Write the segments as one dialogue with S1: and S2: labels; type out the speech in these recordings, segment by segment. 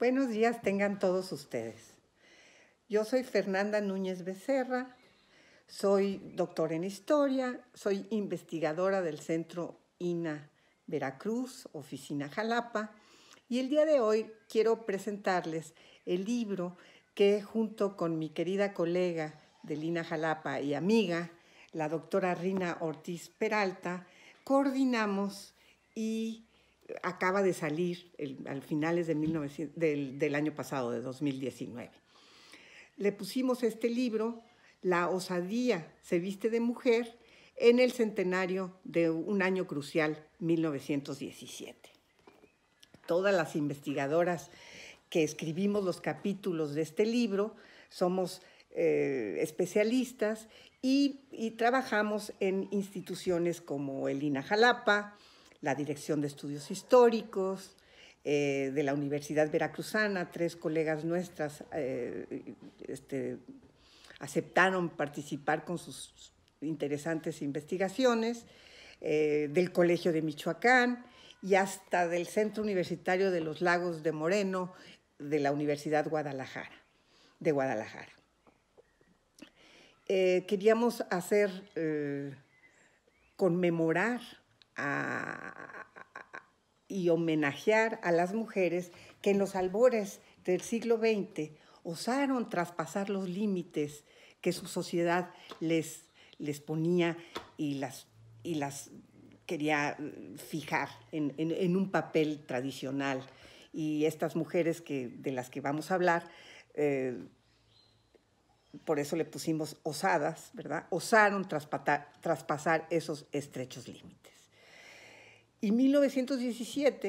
S1: Buenos días tengan todos ustedes. Yo soy Fernanda Núñez Becerra, soy doctora en historia, soy investigadora del Centro INA Veracruz, Oficina Jalapa, y el día de hoy quiero presentarles el libro que junto con mi querida colega de Lina Jalapa y amiga, la doctora Rina Ortiz Peralta, coordinamos y acaba de salir al finales del, año pasado, de 2019. Le pusimos este libro, La osadía se viste de mujer, en el centenario de un año crucial, 1917. Todas las investigadoras que escribimos los capítulos de este libro somos eh, especialistas y, trabajamos en instituciones como el INA Jalapa, la Dirección de Estudios Históricos, eh, de la Universidad Veracruzana, tres colegas nuestras eh, este, aceptaron participar con sus interesantes investigaciones, eh, del Colegio de Michoacán y hasta del Centro Universitario de los Lagos de Moreno de la Universidad Guadalajara, de Guadalajara. queríamos hacer, conmemorar y homenajear a las mujeres que en los albores del siglo XX osaron traspasar los límites que su sociedad les, les ponía y las, y las quería fijar en, un papel tradicional. Y estas mujeres que, de las que vamos a hablar, eh, por eso le pusimos osadas, ¿verdad? Osaron traspasar esos estrechos límites. Y 1917,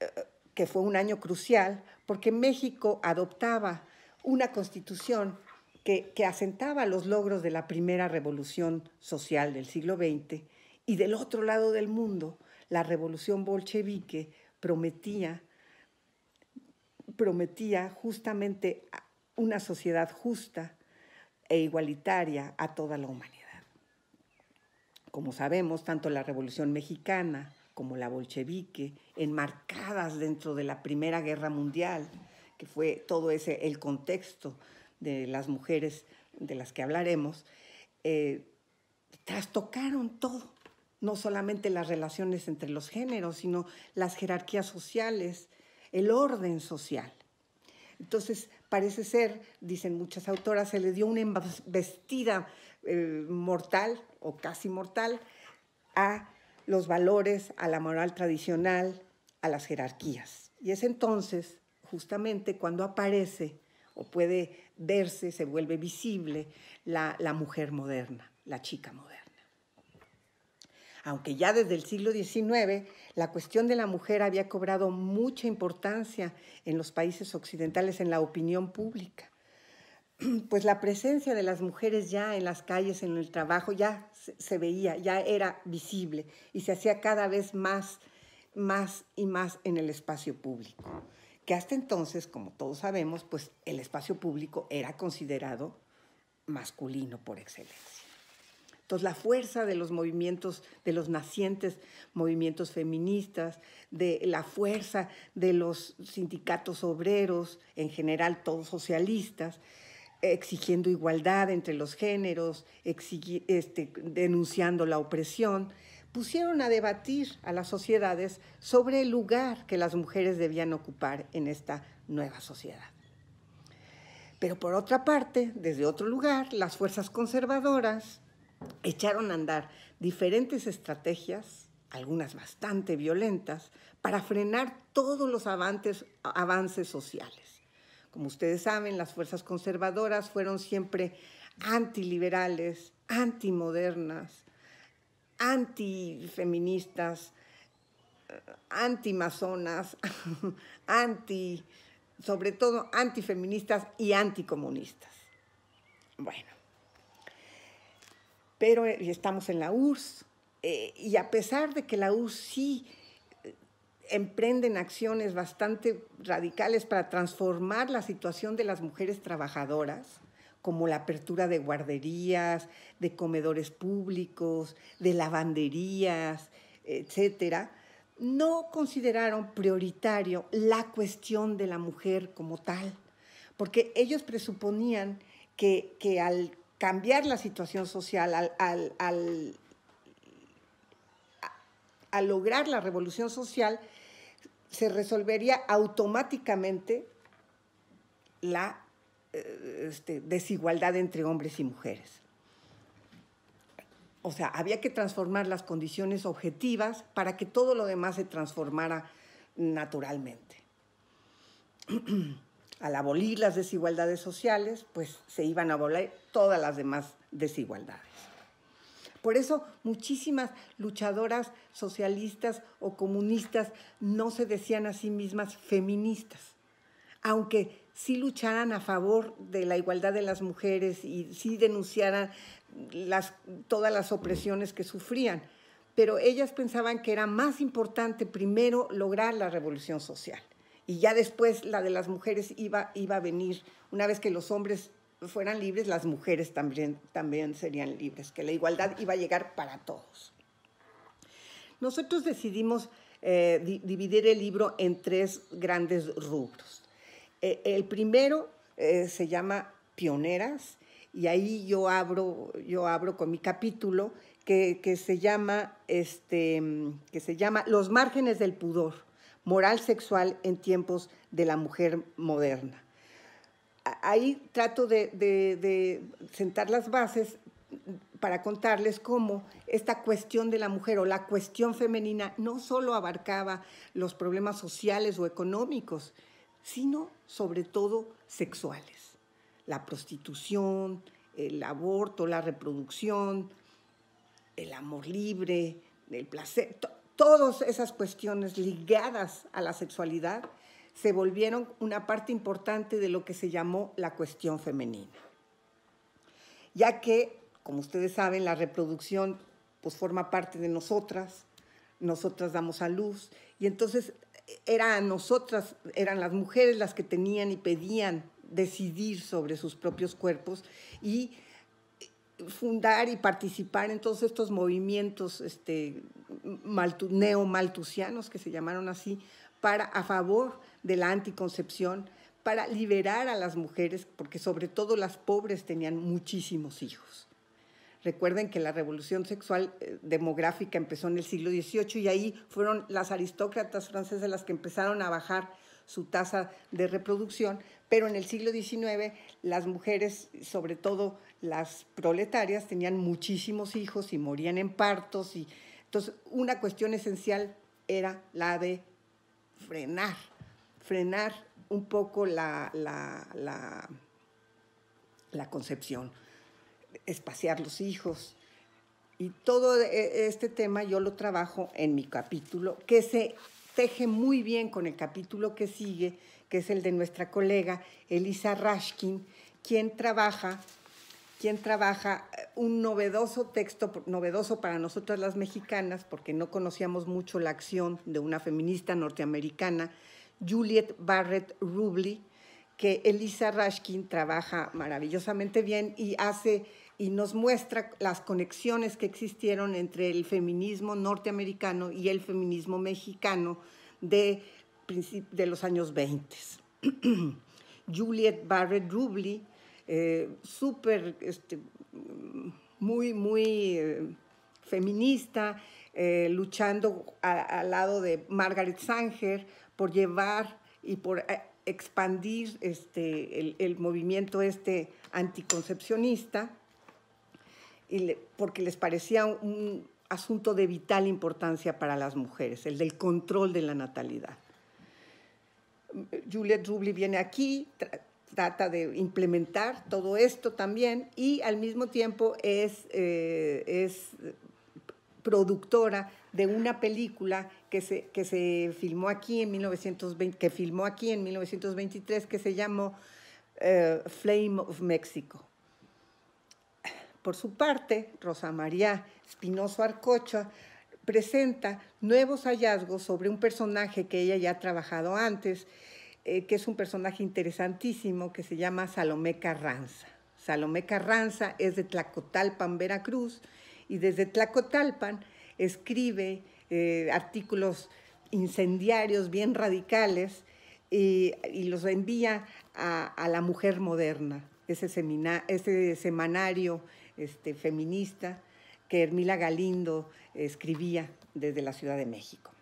S1: eh, que fue un año crucial, porque México adoptaba una constitución que, asentaba los logros de la primera revolución social del siglo XX y del otro lado del mundo, la revolución bolchevique prometía, prometía justamente una sociedad justa e igualitaria a toda la humanidad. Como sabemos, tanto la revolución mexicana como la bolchevique, enmarcadas dentro de la Primera Guerra Mundial, que fue todo ese el contexto de las mujeres de las que hablaremos, eh, trastocaron todo, no solamente las relaciones entre los géneros, sino las jerarquías sociales, el orden social. Entonces, parece ser, dicen muchas autoras, se le dio una embestida eh, mortal o casi mortal a los valores, a la moral tradicional, a las jerarquías. Y es entonces justamente cuando aparece o puede verse, se vuelve visible la, mujer moderna, la chica moderna. Aunque ya desde el siglo XIX la cuestión de la mujer había cobrado mucha importancia en los países occidentales en la opinión pública pues la presencia de las mujeres ya en las calles, en el trabajo, ya se veía, ya era visible y se hacía cada vez más, más y más en el espacio público. Que hasta entonces, como todos sabemos, pues el espacio público era considerado masculino por excelencia. Entonces, la fuerza de los movimientos, de los nacientes movimientos feministas, de la fuerza de los sindicatos obreros, en general todos socialistas, exigiendo igualdad entre los géneros, este, denunciando la opresión, pusieron a debatir a las sociedades sobre el lugar que las mujeres debían ocupar en esta nueva sociedad. Pero por otra parte, desde otro lugar, las fuerzas conservadoras echaron a andar diferentes estrategias, algunas bastante violentas, para frenar todos los avances sociales. Como ustedes saben, las fuerzas conservadoras fueron siempre antiliberales, antimodernas, antifeministas, antimazonas, anti, sobre todo antifeministas y anticomunistas. Bueno, pero eh, estamos en la URSS eh, y a pesar de que la URSS sí emprenden acciones bastante radicales para transformar la situación de las mujeres trabajadoras, como la apertura de guarderías, de comedores públicos, de lavanderías, etcétera, no consideraron prioritario la cuestión de la mujer como tal, porque ellos presuponían que, al cambiar la situación social, al al lograr la revolución social, se resolvería automáticamente la eh, este, desigualdad entre hombres y mujeres. O sea, había que transformar las condiciones objetivas para que todo lo demás se transformara naturalmente. Al abolir las desigualdades sociales, pues se iban a abolir todas las demás desigualdades. Por eso muchísimas luchadoras socialistas o comunistas no se decían a sí mismas feministas, aunque sí lucharan a favor de la igualdad de las mujeres y sí denunciaran todas las opresiones que sufrían. Pero ellas pensaban que era más importante primero lograr la revolución social y ya después la de las mujeres iba a venir una vez que los hombres fueran libres, las mujeres también, también serían libres, que la igualdad iba a llegar para todos. Nosotros decidimos eh, dividir el libro en tres grandes rubros. Eh, el primero eh, se llama Pioneras y ahí yo abro, yo abro con mi capítulo que, se llama, este, que se llama Los márgenes del pudor, moral sexual en tiempos de la mujer moderna ahí trato de, sentar las bases para contarles cómo esta cuestión de la mujer o la cuestión femenina no solo abarcaba los problemas sociales o económicos, sino sobre todo sexuales. La prostitución, el aborto, la reproducción, el amor libre, el placer, todas esas cuestiones ligadas a la sexualidad se volvieron una parte importante de lo que se llamó la cuestión femenina. Ya que, como ustedes saben, la reproducción pues forma parte de nosotras, nosotras damos a luz y entonces eh, era nosotras, eran las mujeres las que tenían y pedían decidir sobre sus propios cuerpos y eh, fundar y participar en todos estos movimientos este, neo neomaltusianos que se llamaron así para, a favor de la anticoncepción, para liberar a las mujeres, porque sobre todo las pobres tenían muchísimos hijos. Recuerden que la revolución sexual eh, demográfica empezó en el siglo XVIII y ahí fueron las aristócratas francesas las que empezaron a bajar su tasa de reproducción, pero en el siglo XIX las mujeres, sobre todo las proletarias, tenían muchísimos hijos y morían en partos. Y... Entonces, una cuestión esencial era la de frenar, frenar un poco la, la, la, la concepción, espaciar los hijos. Y todo e, este tema yo lo trabajo en mi capítulo, que se teje muy bien con el capítulo que sigue, que es el de nuestra colega Elisa Rashkin, quien trabaja quien trabaja eh, un novedoso texto, novedoso para nosotras las mexicanas, porque no conocíamos mucho la acción de una feminista norteamericana, Juliet Barrett Rubley, que Elisa Rashkin trabaja maravillosamente bien y hace y nos muestra las conexiones que existieron entre el feminismo norteamericano y el feminismo mexicano de, de los años 20. Juliet Barrett Rubley eh, súper, este, muy, muy eh, feminista, eh, luchando al lado de Margaret Sanger por llevar y por eh, expandir este, el, movimiento este anticoncepcionista, y porque les parecía un asunto de vital importancia para las mujeres, el del control de la natalidad. Juliette Rubli viene aquí, trata de implementar todo esto también y al mismo tiempo es, eh, es productora de una película que se, que se filmó aquí en 1920, que filmó aquí en 1923 que se llamó eh, Flame of Mexico. Por su parte, Rosa María Espinoso Arcocha presenta nuevos hallazgos sobre un personaje que ella ya ha trabajado antes, eh, que es un personaje interesantísimo que se llama Salomé Carranza. Salomé Carranza es de Tlacotalpan, Veracruz, y desde Tlacotalpan escribe eh, artículos incendiarios bien radicales y, los envía a, La Mujer Moderna, ese, ese semanario este, feminista que Hermila Galindo escribía desde la Ciudad de México.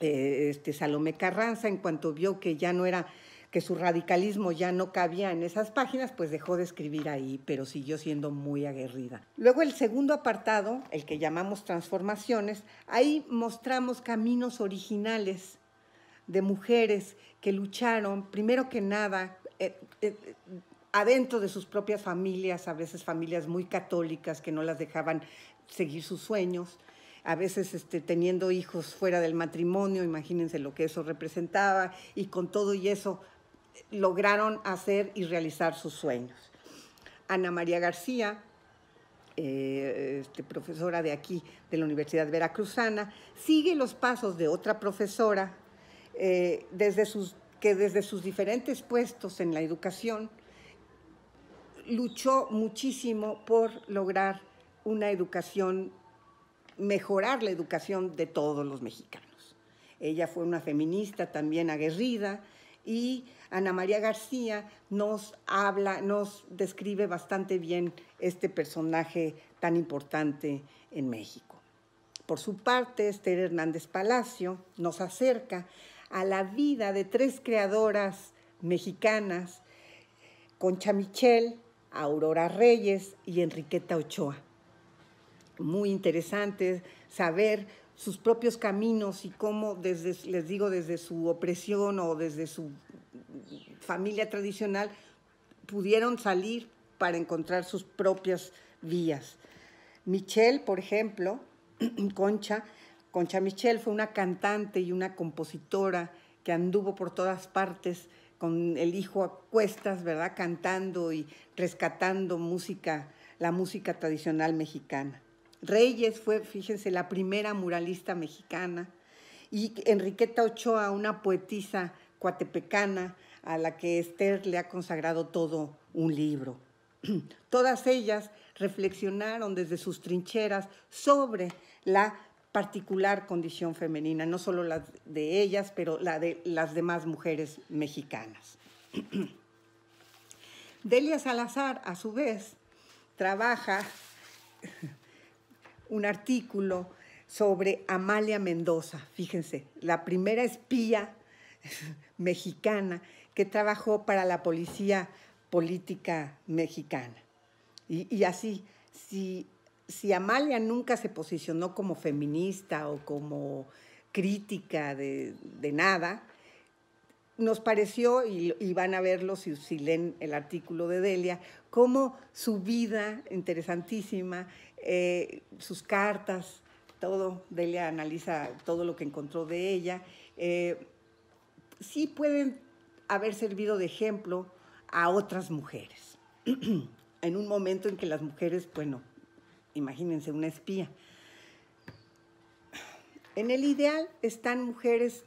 S1: Eh, este, Salomé Carranza, en cuanto vio que ya no era que su radicalismo ya no cabía en esas páginas, pues dejó de escribir ahí, pero siguió siendo muy aguerrida. Luego el segundo apartado, el que llamamos transformaciones, ahí mostramos caminos originales de mujeres que lucharon, primero que nada, eh, eh, adentro de sus propias familias, a veces familias muy católicas que no las dejaban seguir sus sueños, a veces este, teniendo hijos fuera del matrimonio, imagínense lo que eso representaba, y con todo y eso eh, lograron hacer y realizar sus sueños. Ana María García, eh, este, profesora de aquí, de la Universidad Veracruzana, sigue los pasos de otra profesora eh, desde sus, que desde sus diferentes puestos en la educación luchó muchísimo por lograr una educación mejorar la educación de todos los mexicanos. Ella fue una feminista también aguerrida y Ana María García nos habla, nos describe bastante bien este personaje tan importante en México. Por su parte, Esther Hernández Palacio nos acerca a la vida de tres creadoras mexicanas, Concha Michel, Aurora Reyes y Enriqueta Ochoa muy interesantes, saber sus propios caminos y cómo, desde, les digo, desde su opresión o desde su familia tradicional, pudieron salir para encontrar sus propias vías. Michelle, por ejemplo, Concha, Concha Michelle fue una cantante y una compositora que anduvo por todas partes con el hijo a cuestas, ¿verdad? Cantando y rescatando música, la música tradicional mexicana. Reyes fue, fíjense, la primera muralista mexicana. Y Enriqueta Ochoa, una poetisa cuatepecana a la que Esther le ha consagrado todo un libro. Todas ellas reflexionaron desde sus trincheras sobre la particular condición femenina, no solo la de ellas, pero la de las demás mujeres mexicanas. Delia Salazar, a su vez, trabaja un artículo sobre Amalia Mendoza, fíjense, la primera espía mexicana que trabajó para la policía política mexicana. Y, así, si, si, Amalia nunca se posicionó como feminista o como crítica de, nada, nos pareció, y, van a verlo si, si leen el artículo de Delia, como su vida interesantísima eh, sus cartas, todo. Delia analiza todo lo que encontró de ella. Eh, sí pueden haber servido de ejemplo a otras mujeres. en un momento en que las mujeres, bueno, imagínense una espía. En el ideal están mujeres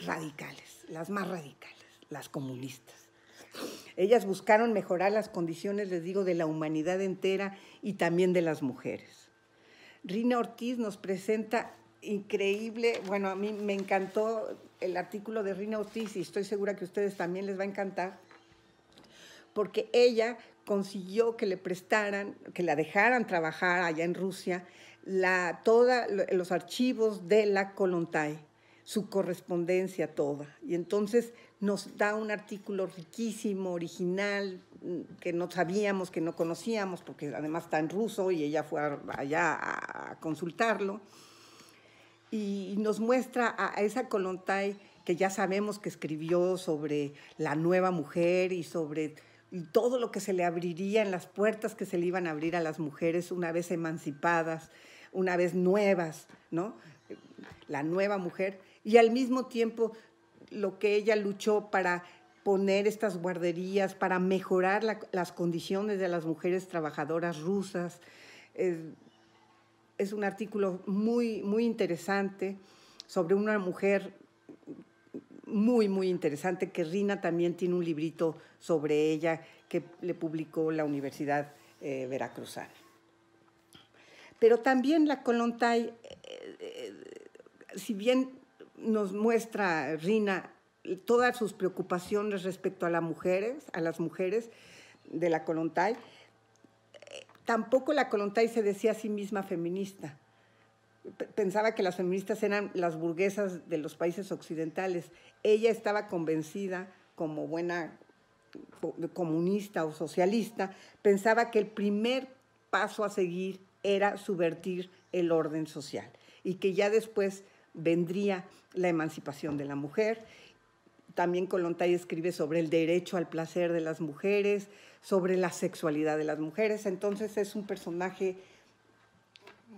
S1: radicales, las más radicales, las comunistas ellas buscaron mejorar las condiciones, les digo, de la humanidad entera y también de las mujeres. Rina Ortiz nos presenta increíble, bueno, a mí me encantó el artículo de Rina Ortiz y estoy segura que a ustedes también les va a encantar, porque ella consiguió que le prestaran, que la dejaran trabajar allá en Rusia, la, todos los archivos de la Kolontai, su correspondencia toda. Y entonces nos da un artículo riquísimo, original, mm, que no sabíamos, que no conocíamos, porque además está en ruso y ella fue allá a consultarlo. Y nos muestra a esa Kolontai que ya sabemos que escribió sobre la nueva mujer y sobre todo lo que se le abriría en las puertas que se le iban a abrir a las mujeres una vez emancipadas, una vez nuevas, ¿no? La nueva mujer. Y al mismo tiempo lo que ella luchó para poner estas guarderías, para mejorar las condiciones de las mujeres trabajadoras rusas. Es, un artículo muy, muy interesante sobre una mujer muy, muy interesante, que Rina también tiene un librito sobre ella que le publicó la Universidad eh, Veracruzana. Pero también la Colontay, eh, eh, si bien nos muestra Rina todas sus preocupaciones respecto a las mujeres, a las mujeres de la Colontay. Tampoco la Colontay se decía a sí misma feminista. Pensaba que las feministas eran las burguesas de los países occidentales. Ella estaba convencida, como buena comunista o socialista, pensaba que el primer paso a seguir era subvertir el orden social y que ya después vendría la emancipación de la mujer. También Colontay escribe sobre el derecho al placer de las mujeres, sobre la sexualidad de las mujeres. Entonces es un personaje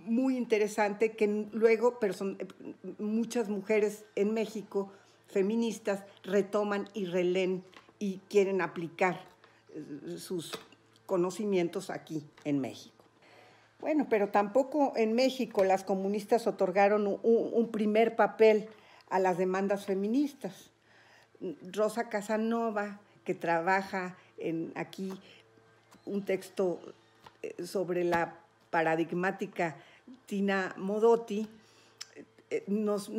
S1: muy interesante que luego muchas mujeres en México feministas retoman y releen y quieren aplicar eh, sus conocimientos aquí en México. Bueno, pero tampoco en México las comunistas otorgaron un, primer papel a las demandas feministas. Rosa Casanova, que trabaja en, aquí un texto eh, sobre la paradigmática Tina Modotti, eh, eh, nos,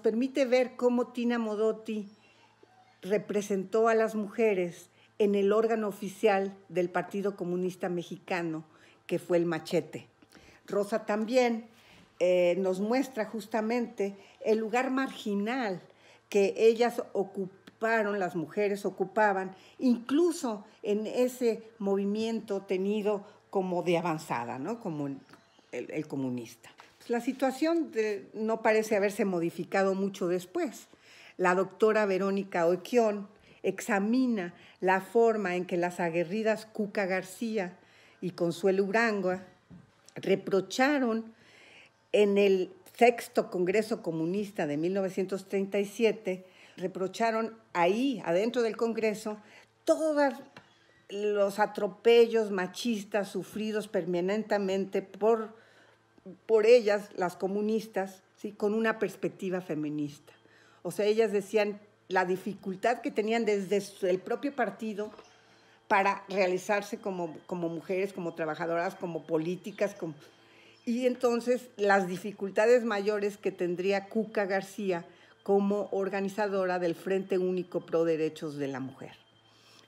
S1: permite ver cómo Tina Modotti representó a las mujeres en el órgano oficial del Partido Comunista Mexicano que fue el machete. Rosa también eh, nos muestra justamente el lugar marginal que ellas ocuparon, las mujeres ocupaban, incluso en ese movimiento tenido como de avanzada, ¿no? como el, comunista. Pues, la situación no parece haberse modificado mucho después. La doctora Verónica Oquión examina la forma en que las aguerridas Cuca García y Consuelo Urangua, reprocharon en el sexto Congreso Comunista de 1937, reprocharon ahí, adentro del Congreso, todos los atropellos machistas sufridos permanentemente por, por ellas, las comunistas, ¿sí? con una perspectiva feminista. O sea, ellas decían la dificultad que tenían desde el propio partido para realizarse como, mujeres, como trabajadoras, como políticas. Y entonces las dificultades mayores que tendría Cuca García como organizadora del Frente Único Pro Derechos de la Mujer.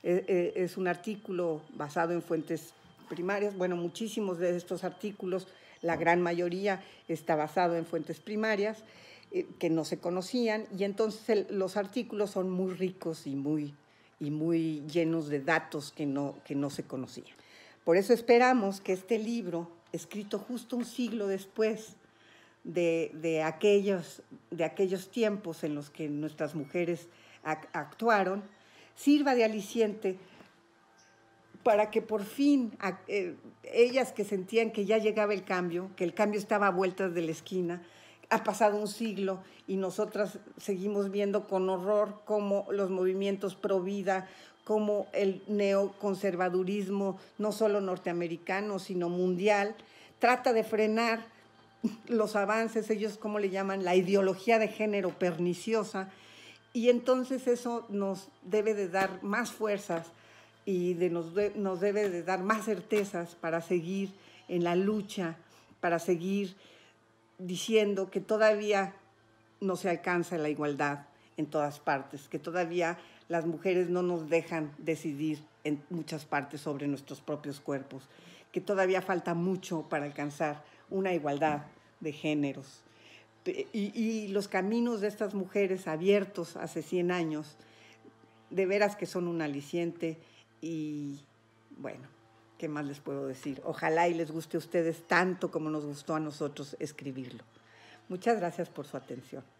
S1: E, e, es un artículo basado en fuentes primarias, bueno, muchísimos de estos artículos, la gran mayoría está basado en fuentes primarias eh, que no se conocían y entonces los artículos son muy ricos y muy y muy llenos de datos que no, que no se conocían. Por eso esperamos que este libro, escrito justo un siglo después de, de aquellos, de aquellos tiempos en los que nuestras mujeres actuaron, sirva de aliciente para que por fin eh, ellas que sentían que ya llegaba el cambio, que el cambio estaba a vueltas de la esquina, ha pasado un siglo y nosotras seguimos viendo con horror cómo los movimientos pro vida, cómo el neoconservadurismo, no solo norteamericano, sino mundial, trata de frenar los avances, ellos como le llaman, la ideología de género perniciosa, y entonces eso nos debe de dar más fuerzas y de nos, nos debe de dar más certezas para seguir en la lucha, para seguir diciendo que todavía no se alcanza la igualdad en todas partes, que todavía las mujeres no nos dejan decidir en muchas partes sobre nuestros propios cuerpos, que todavía falta mucho para alcanzar una igualdad de géneros. Y, los caminos de estas mujeres abiertos hace 100 años, de veras que son un aliciente y bueno, ¿Qué más les puedo decir? Ojalá y les guste a ustedes tanto como nos gustó a nosotros escribirlo. Muchas gracias por su atención.